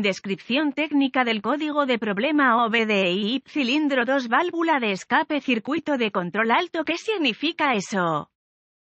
Descripción técnica del código de problema OBDI, cilindro 2 válvula de escape circuito de control alto ¿Qué significa eso?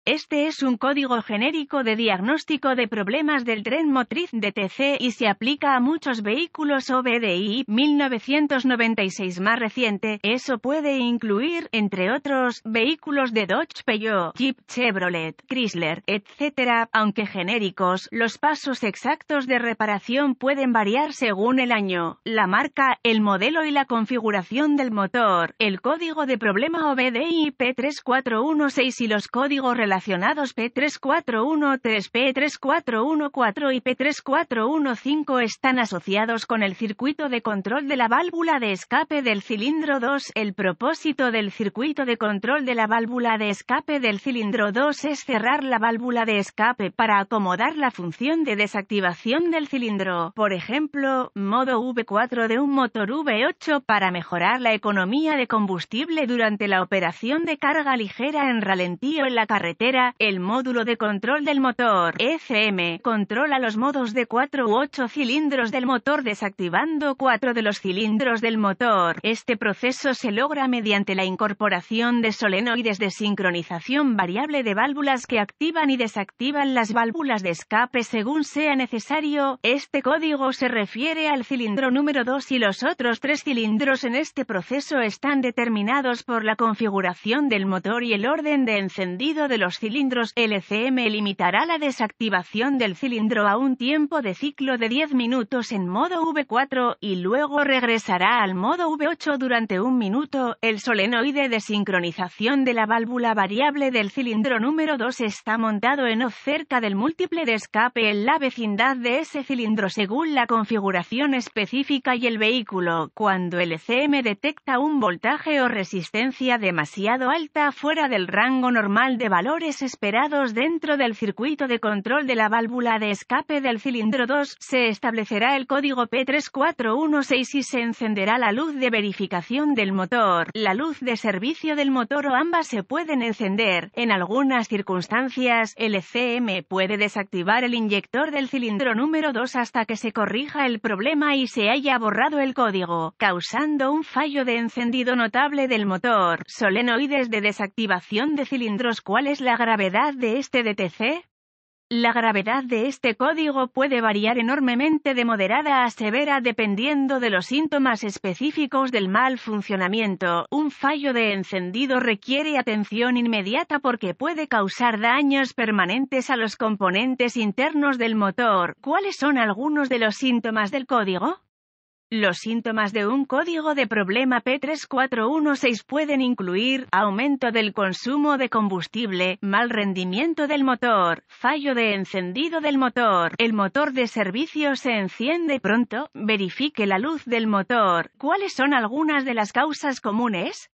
Este es un código genérico de diagnóstico de problemas del tren motriz DTC y se aplica a muchos vehículos OBDI 1996 más reciente. Eso puede incluir, entre otros, vehículos de Dodge Peugeot, Jeep Chevrolet, Chrysler, etc. Aunque genéricos, los pasos exactos de reparación pueden variar según el año, la marca, el modelo y la configuración del motor. El código de problema OBDI P3416 y los códigos relacionados relacionados P3413, P3414 y P3415 están asociados con el circuito de control de la válvula de escape del cilindro 2. El propósito del circuito de control de la válvula de escape del cilindro 2 es cerrar la válvula de escape para acomodar la función de desactivación del cilindro, por ejemplo, modo V4 de un motor V8 para mejorar la economía de combustible durante la operación de carga ligera en ralentío en la carretera el módulo de control del motor FM controla los modos de 4 u 8 cilindros del motor desactivando 4 de los cilindros del motor. Este proceso se logra mediante la incorporación de solenoides de sincronización variable de válvulas que activan y desactivan las válvulas de escape según sea necesario. Este código se refiere al cilindro número 2 y los otros tres cilindros en este proceso están determinados por la configuración del motor y el orden de encendido de los cilindros LCM limitará la desactivación del cilindro a un tiempo de ciclo de 10 minutos en modo V4 y luego regresará al modo V8 durante un minuto. El solenoide de sincronización de la válvula variable del cilindro número 2 está montado en o cerca del múltiple de escape en la vecindad de ese cilindro según la configuración específica y el vehículo. Cuando el LCM detecta un voltaje o resistencia demasiado alta fuera del rango normal de valor, esperados dentro del circuito de control de la válvula de escape del cilindro 2, se establecerá el código P3416 y se encenderá la luz de verificación del motor, la luz de servicio del motor o ambas se pueden encender. En algunas circunstancias, el ECM puede desactivar el inyector del cilindro número 2 hasta que se corrija el problema y se haya borrado el código, causando un fallo de encendido notable del motor. Solenoides de desactivación de cilindros ¿Cuál es la la gravedad de este DTC? La gravedad de este código puede variar enormemente de moderada a severa dependiendo de los síntomas específicos del mal funcionamiento. Un fallo de encendido requiere atención inmediata porque puede causar daños permanentes a los componentes internos del motor. ¿Cuáles son algunos de los síntomas del código? Los síntomas de un código de problema P3416 pueden incluir aumento del consumo de combustible, mal rendimiento del motor, fallo de encendido del motor, el motor de servicio se enciende pronto, verifique la luz del motor. ¿Cuáles son algunas de las causas comunes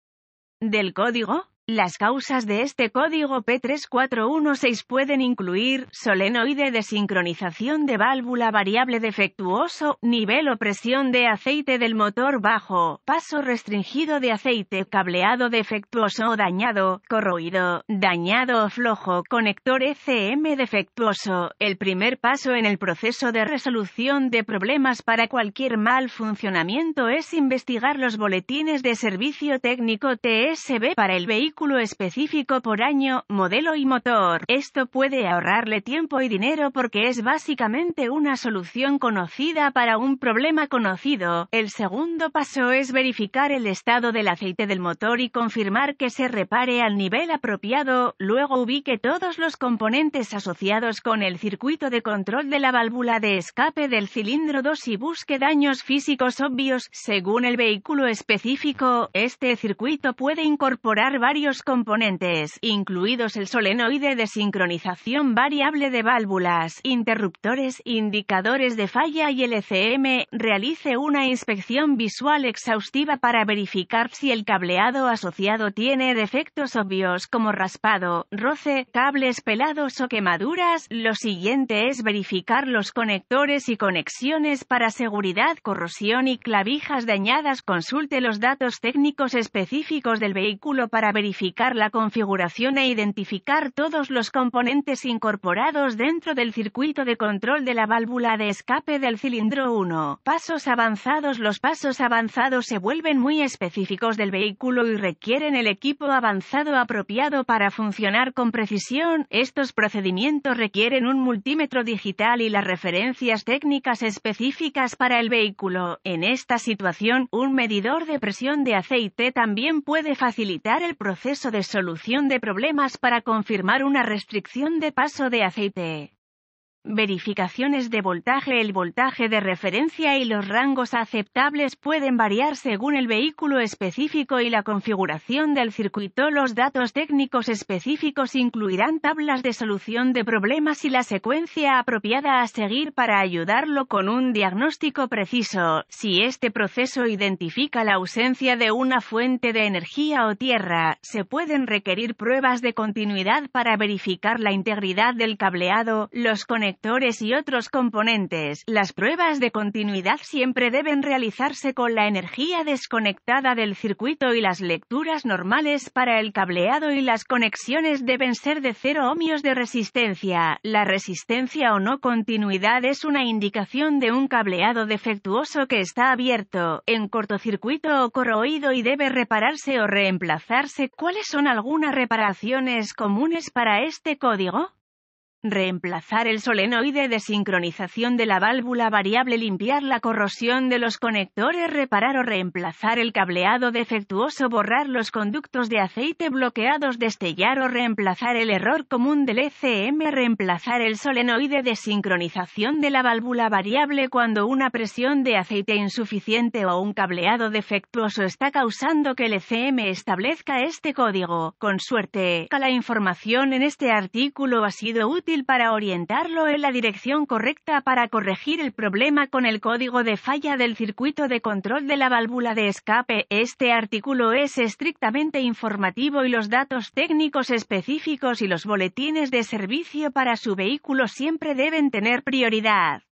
del código? Las causas de este código P3416 pueden incluir solenoide de sincronización de válvula variable defectuoso, nivel o presión de aceite del motor bajo, paso restringido de aceite, cableado defectuoso o dañado, corroído, dañado o flojo, conector ECM defectuoso, el primer paso en el proceso de resolución de problemas para cualquier mal funcionamiento es investigar los boletines de servicio técnico TSB para el vehículo específico por año, modelo y motor. Esto puede ahorrarle tiempo y dinero porque es básicamente una solución conocida para un problema conocido. El segundo paso es verificar el estado del aceite del motor y confirmar que se repare al nivel apropiado, luego ubique todos los componentes asociados con el circuito de control de la válvula de escape del cilindro 2 y busque daños físicos obvios. Según el vehículo específico, este circuito puede incorporar varios los componentes, incluidos el solenoide de sincronización variable de válvulas, interruptores, indicadores de falla y el ECM, realice una inspección visual exhaustiva para verificar si el cableado asociado tiene defectos obvios como raspado, roce, cables pelados o quemaduras. Lo siguiente es verificar los conectores y conexiones para seguridad, corrosión y clavijas dañadas. Consulte los datos técnicos específicos del vehículo para verificar la configuración e identificar todos los componentes incorporados dentro del circuito de control de la válvula de escape del cilindro 1. Pasos avanzados Los pasos avanzados se vuelven muy específicos del vehículo y requieren el equipo avanzado apropiado para funcionar con precisión. Estos procedimientos requieren un multímetro digital y las referencias técnicas específicas para el vehículo. En esta situación, un medidor de presión de aceite también puede facilitar el proceso de solución de problemas para confirmar una restricción de paso de aceite. Verificaciones de voltaje El voltaje de referencia y los rangos aceptables pueden variar según el vehículo específico y la configuración del circuito. Los datos técnicos específicos incluirán tablas de solución de problemas y la secuencia apropiada a seguir para ayudarlo con un diagnóstico preciso. Si este proceso identifica la ausencia de una fuente de energía o tierra, se pueden requerir pruebas de continuidad para verificar la integridad del cableado, los conectores y otros componentes, las pruebas de continuidad siempre deben realizarse con la energía desconectada del circuito y las lecturas normales para el cableado y las conexiones deben ser de 0 ohmios de resistencia. La resistencia o no continuidad es una indicación de un cableado defectuoso que está abierto, en cortocircuito o corroído y debe repararse o reemplazarse. ¿Cuáles son algunas reparaciones comunes para este código? Reemplazar el solenoide de sincronización de la válvula variable, limpiar la corrosión de los conectores, reparar o reemplazar el cableado defectuoso, borrar los conductos de aceite bloqueados, destellar o reemplazar el error común del ECM, reemplazar el solenoide de sincronización de la válvula variable cuando una presión de aceite insuficiente o un cableado defectuoso está causando que el ECM establezca este código. Con suerte, la información en este artículo ha sido útil para orientarlo en la dirección correcta para corregir el problema con el código de falla del circuito de control de la válvula de escape. Este artículo es estrictamente informativo y los datos técnicos específicos y los boletines de servicio para su vehículo siempre deben tener prioridad.